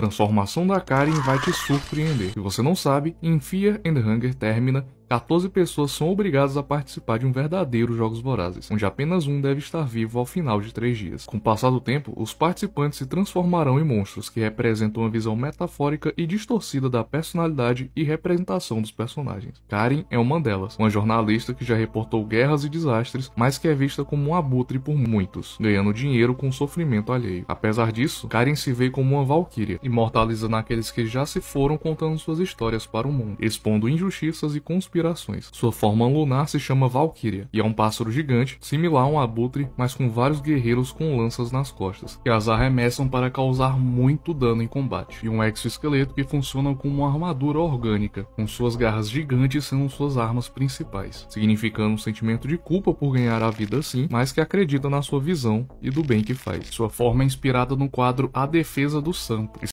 Transformação da Karen vai te surpreender. Se você não sabe, em Fear and Hunger termina 14 pessoas são obrigadas a participar de um verdadeiro Jogos Vorazes, onde apenas um deve estar vivo ao final de três dias. Com o passar do tempo, os participantes se transformarão em monstros que representam uma visão metafórica e distorcida da personalidade e representação dos personagens. Karen é uma delas, uma jornalista que já reportou guerras e desastres, mas que é vista como um abutre por muitos, ganhando dinheiro com o sofrimento alheio. Apesar disso, Karen se vê como uma valquíria, imortalizando aqueles que já se foram contando suas histórias para o mundo, expondo injustiças e conspirações respirações. Sua forma lunar se chama Valkyria e é um pássaro gigante, similar a um abutre, mas com vários guerreiros com lanças nas costas, que as arremessam para causar muito dano em combate, e um exoesqueleto que funciona como uma armadura orgânica, com suas garras gigantes sendo suas armas principais, significando um sentimento de culpa por ganhar a vida assim, mas que acredita na sua visão e do bem que faz. Sua forma é inspirada no quadro A Defesa do Sampo,